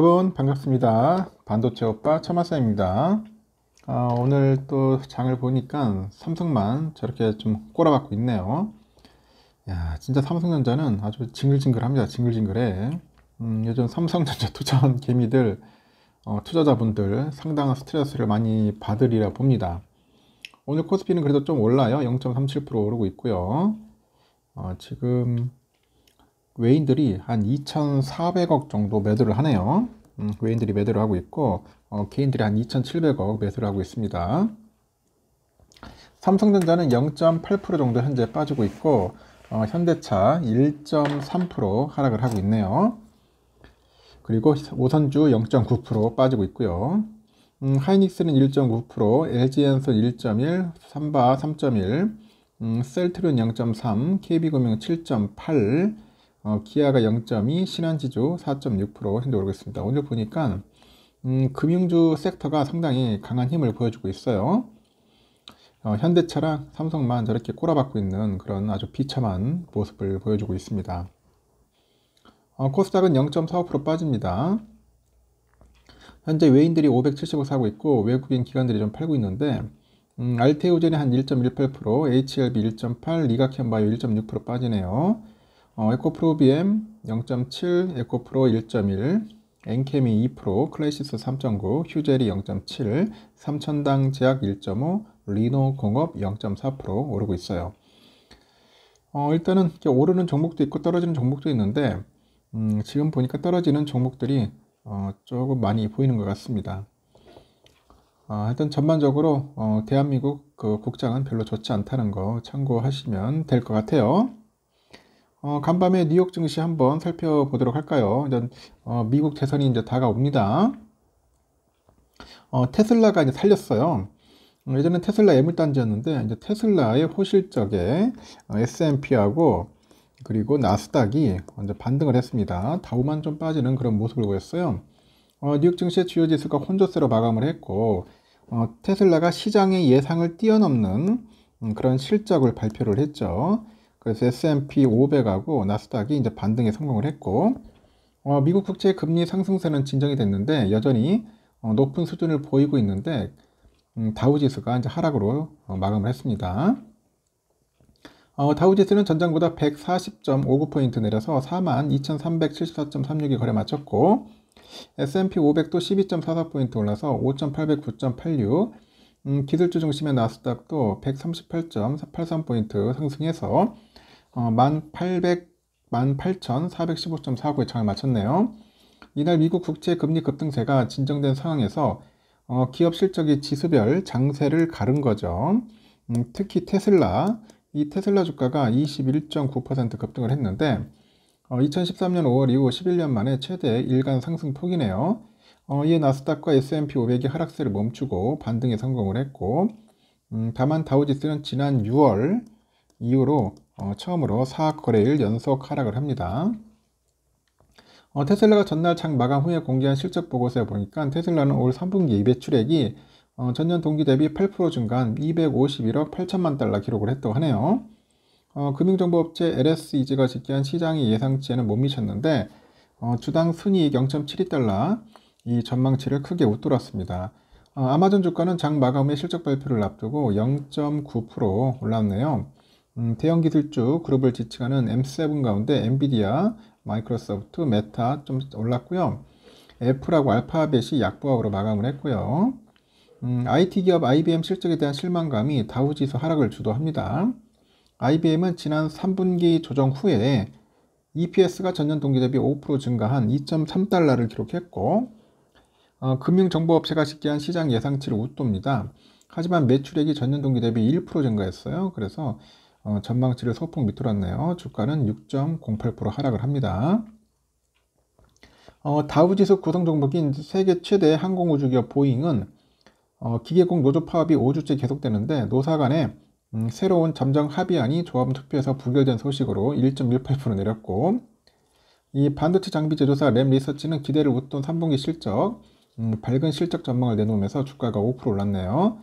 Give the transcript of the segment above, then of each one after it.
여러분 반갑습니다. 반도체 오빠 처마쌤입니다. 아, 오늘 또 장을 보니까 삼성만 저렇게 좀 꼬라박고 있네요. 야 진짜 삼성전자는 아주 징글징글합니다. 징글징글해. 음, 요즘 삼성전자 투자한 개미들 어, 투자자분들 상당한 스트레스를 많이 받으리라 봅니다. 오늘 코스피는 그래도 좀 올라요. 0.37% 오르고 있고요. 어, 지금 외인들이 한 2,400억 정도 매도를 하네요. 음, 외인들이 매도를 하고 있고 어, 개인들이 한 2,700억 매수를 하고 있습니다. 삼성전자는 0.8% 정도 현재 빠지고 있고 어, 현대차 1.3% 하락을 하고 있네요. 그리고 오선주 0.9% 빠지고 있고요. 음, 하이닉스는 1.9%, LG엔솔 1.1, 삼바 3.1, 음, 셀트론 0.3, KB금융 7.8, 어, 기아가 0.2, 신한지주 4.6% 현재 오르고 있습니다. 오늘 보니까 음, 금융주 섹터가 상당히 강한 힘을 보여주고 있어요. 어, 현대차랑 삼성만 저렇게 꼬라박고 있는 그런 아주 비참한 모습을 보여주고 있습니다. 어, 코스닥은 0.45% 빠집니다. 현재 외인들이 570억 사고 있고 외국인 기관들이 좀 팔고 있는데 음, 알테오젠이 한 1.18%, HLB 1.8, 리가켄바이오 1.6% 빠지네요. 어, 에코프로 BM 0.7, 에코프로 1.1, 엔케미 2%, 클래시스 3.9, 휴젤이 0.7, 삼천당 제약 1.5, 리노 공업 0.4% 오르고 있어요. 어, 일단은 오르는 종목도 있고 떨어지는 종목도 있는데 음, 지금 보니까 떨어지는 종목들이 어, 조금 많이 보이는 것 같습니다. 어, 하여튼 전반적으로 어, 대한민국 그 국장은 별로 좋지 않다는 거 참고하시면 될 것 같아요. 어, 간밤에 뉴욕 증시 한번 살펴보도록 할까요? 이제, 어, 미국 대선이 이제 다가옵니다. 어, 테슬라가 이제 살렸어요. 어, 예전에 테슬라 애물단지였는데 이제 테슬라의 호실적에 어, S&P하고 그리고 나스닥이 이제 반등을 했습니다. 다우만 좀 빠지는 그런 모습을 보였어요. 어, 뉴욕 증시의 주요 지수가 혼조세로 마감을 했고 어, 테슬라가 시장의 예상을 뛰어넘는 음, 그런 실적을 발표를 했죠. 그래서 S&P 500하고 나스닥이 이제 반등에 성공을 했고 어, 미국 국채 금리 상승세는 진정이 됐는데 여전히 어, 높은 수준을 보이고 있는데 음, 다우지수가 이제 하락으로 어, 마감을 했습니다. 어, 다우지수는 전장보다 140.59포인트 내려서 42,374.36이 거래 마쳤고 S&P 500도 12.44포인트 올라서 5,809.86 음, 기술주 중심의 나스닥도 138.83포인트 상승해서 어, 1800, 18,415.49의 장을 마쳤네요. 이날 미국 국채 금리 급등세가 진정된 상황에서 어, 기업 실적이 지수별 장세를 가른 거죠. 음, 특히 테슬라, 이 테슬라 주가가 21.9% 급등을 했는데 어, 2013년 5월 이후 11년 만에 최대 일간 상승폭이네요. 어, 이에 나스닥과 S&P 500이 하락세를 멈추고 반등에 성공을 했고 음, 다만 다우지스는 지난 6월 이후로 어, 처음으로 4거래일 연속 하락을 합니다. 어, 테슬라가 전날 장 마감 후에 공개한 실적 보고서에 보니까 테슬라는 올 3분기 매출액이 어, 전년 동기 대비 8% 증가한 251억 8천만 달러 기록을 했다고 하네요. 어, 금융정보업체 LSEG가 집계한 시장의 예상치에는 못 미쳤는데 어, 주당 순이익 0.72달러 이 전망치를 크게 웃돌았습니다. 어, 아마존 주가는 장 마감 후에 실적 발표를 앞두고 0.9% 올랐네요. 음, 대형 기술주 그룹을 지칭하는 M7 가운데 엔비디아, 마이크로소프트, 메타 좀 올랐고요. 애플하고 알파벳이 약보합으로 마감을 했고요. 음, IT 기업 IBM 실적에 대한 실망감이 다우지수 하락을 주도합니다. IBM은 지난 3분기 조정 후에 EPS가 전년 동기 대비 5% 증가한 2.3달러를 기록했고 어, 금융정보업체가 집계한 시장 예상치를 웃돕니다. 하지만 매출액이 전년 동기 대비 1% 증가했어요. 그래서 어, 전망치를 소폭 밑으로았네요 주가는 6.08% 하락을 합니다. 어, 다우지수 구성 종목인 세계 최대 항공우주기업 보잉은 어, 기계공 노조 파업이 5주째 계속되는데 노사 간에 음, 새로운 잠정 합의안이 조합 원 투표에서 부결된 소식으로 1.18% 내렸고 이 반도체 장비 제조사 램 리서치는 기대를 웃던 3분기 실적, 음, 밝은 실적 전망을 내놓으면서 주가가 5% 올랐네요.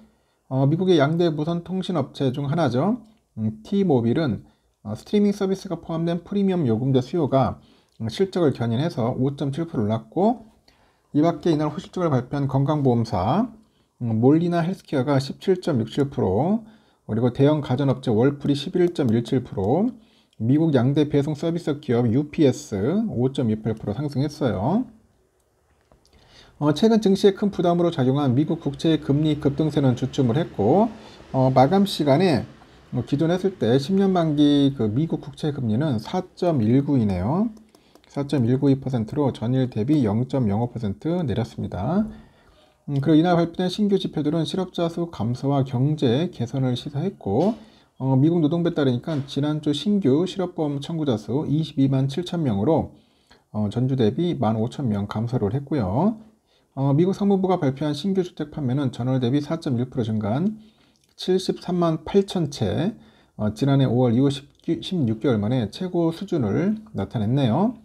어, 미국의 양대 무선 통신 업체 중 하나죠. 음, T모빌은 어, 스트리밍 서비스가 포함된 프리미엄 요금제 수요가 음, 실적을 견인해서 5.7%를낮고이 밖에 이날 호실적을 발표한 건강보험사 음, 몰리나 헬스케어가 17.67% 그리고 대형 가전업체 월풀이 11.17% 미국 양대 배송 서비스 기업 UPS 5.28% 상승했어요. 어, 최근 증시에 큰 부담으로 작용한 미국 국채의 금리 급등세는 주춤을 했고 어, 마감 시간에 뭐 기존했을 때 10년 만기 그 미국 국채 금리는 4.19이네요. 4.192%로 전일 대비 0.05% 내렸습니다. 음, 그리고 이날 발표된 신규 지표들은 실업자 수 감소와 경제 개선을 시사했고 어, 미국 노동부에 따르니까 지난주 신규 실업보험 청구자 수 22만 7천 명으로 어, 전주 대비 1만 5천 명 감소를 했고요. 어, 미국 상무부가 발표한 신규 주택 판매는 전월 대비 4.1% 증가한 73만 8천 채 어, 지난해 5월 이후 1 6개월 만에 최고 수준을 나타냈네요.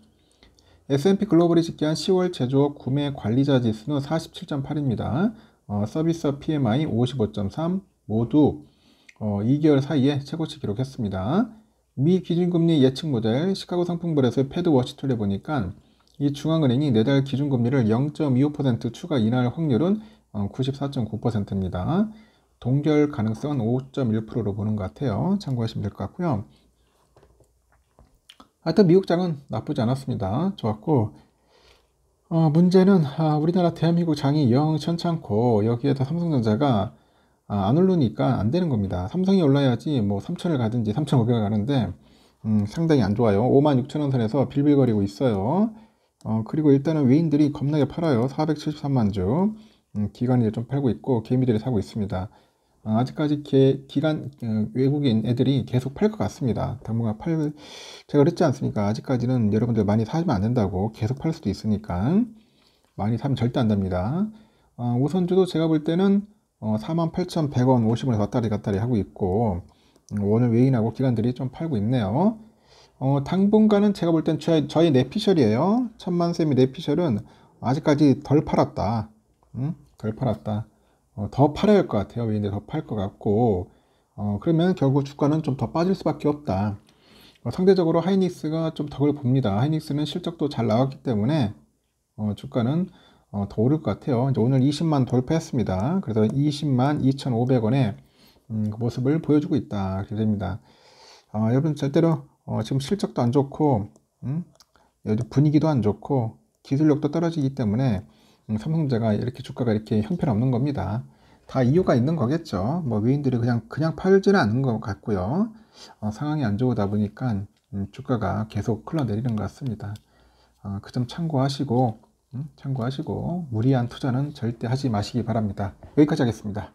S&P 글로벌이 집계한 10월 제조업 구매 관리자 지수는 47.8입니다. 어, 서비스 PMI 55.3 모두 어, 2개월 사이에 최고치 기록했습니다. 미 기준금리 예측 모델 시카고 상품거래소 패드 워치 툴에 보니까 이 중앙은행이 내달 기준금리를 0.25% 추가 인하할 확률은 94.9%입니다. 어, 동결 가능성은 5.1%로 보는 것 같아요. 참고하시면 될 것 같고요. 하여튼 미국장은 나쁘지 않았습니다. 좋았고 어, 문제는 아, 우리나라 대한민국 장이 영 천창고 여기에다 삼성전자가 아, 안 오르니까 안 되는 겁니다. 삼성이 올라야지 뭐 3천을 가든지 3,500을 가는데 음, 상당히 안 좋아요. 5 6 0원 선에서 빌빌거리고 있어요. 어, 그리고 일단은 외인들이 겁나게 팔아요. 473만 주. 음, 기관이 좀 팔고 있고 개미들이 사고 있습니다. 어, 아직까지 기, 기간 어, 외국인 애들이 계속 팔 것 같습니다. 당분간 팔 제가 그랬지 않습니까? 아직까지는 여러분들 많이 사면 안 된다고 계속 팔 수도 있으니까 많이 사면 절대 안 됩니다. 어, 우선주도 제가 볼 때는 어, 48,100원 50원에 왔다리 갔다리 하고 있고 음, 오늘 외인하고 기관들이 좀 팔고 있네요. 어, 당분간은 제가 볼 땐 저희, 저희 내피셜이에요. 천만쌤이 내피셜은 아직까지 덜 팔았다. 응? 음? 덜 팔았다. 어, 더 팔아야 할 것 같아요. 외인데 더팔 것 같고 어, 그러면 결국 주가는 좀 더 빠질 수밖에 없다. 어, 상대적으로 하이닉스가 좀 덕을 봅니다. 하이닉스는 실적도 잘 나왔기 때문에 어, 주가는 어, 더 오를 것 같아요. 이제 오늘 20만 돌파했습니다. 그래서 20만 2,500원의 음, 그 모습을 보여주고 있다. 이렇게 됩니다. 어, 여러분 절대로 어, 지금 실적도 안 좋고 음? 분위기도 안 좋고 기술력도 떨어지기 때문에 음, 삼성자가 이렇게 주가가 이렇게 형편없는 겁니다. 다 이유가 있는 거겠죠. 뭐 외인들이 그냥 그냥 팔지는 않은 것 같고요. 어, 상황이 안 좋으다 보니까 음, 주가가 계속 흘러내리는 것 같습니다. 어, 그점 참고하시고 음, 참고하시고 무리한 투자는 절대 하지 마시기 바랍니다. 여기까지 하겠습니다.